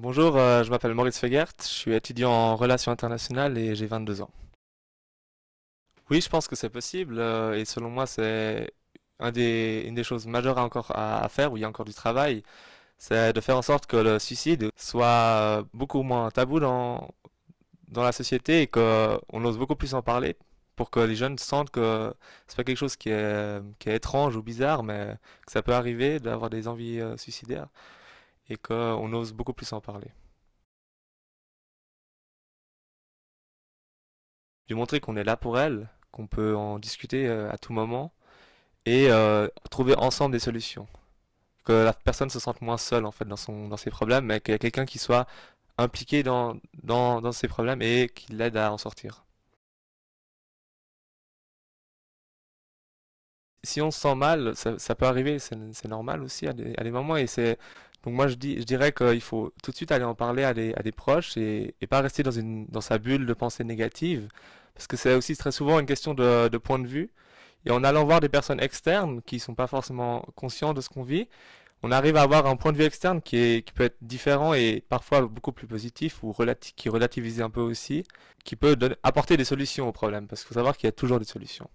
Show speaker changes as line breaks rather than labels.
Bonjour, euh, je m'appelle Maurice Fegert, je suis étudiant en relations internationales et j'ai 22 ans. Oui, je pense que c'est possible euh, et selon moi, c'est une des choses majeures encore à, faire où il y a encore du travail, c'est de faire en sorte que le suicide soit euh, beaucoup moins tabou dans, la société et qu'on ose beaucoup plus en parler pour que les jeunes sentent que c'est pas quelque chose qui est, étrange ou bizarre, mais que ça peut arriver d'avoir des envies
suicidaires et qu'on ose beaucoup plus en parler. Lui montrer qu'on est là pour elle, qu'on peut en
discuter euh, à tout moment et euh, trouver ensemble des solutions. Que la personne se sente moins seule en fait dans, son, dans ses problèmes, mais qu'il y a quelqu'un qui soit impliqué dans,
dans, ses problèmes et qui l'aide à en sortir. si on se sent mal, ça, peut arriver, c'est normal aussi à des, à des
moments et c'est donc moi je dis, je dirais qu'il faut tout de suite aller en parler à des, à des proches et, et, pas rester dans une dans sa bulle de pensée négative, parce que c'est aussi très souvent une question de, de, point de vue. Et en allant voir des personnes externes qui sont pas forcément conscients de ce qu'on vit, on arrive à avoir un point de vue externe qui est qui peut être différent et parfois beaucoup plus positif ou relatif qui
relativise un peu aussi, qui peut apporter des solutions au problème, parce qu'il faut savoir qu'il y a toujours des solutions.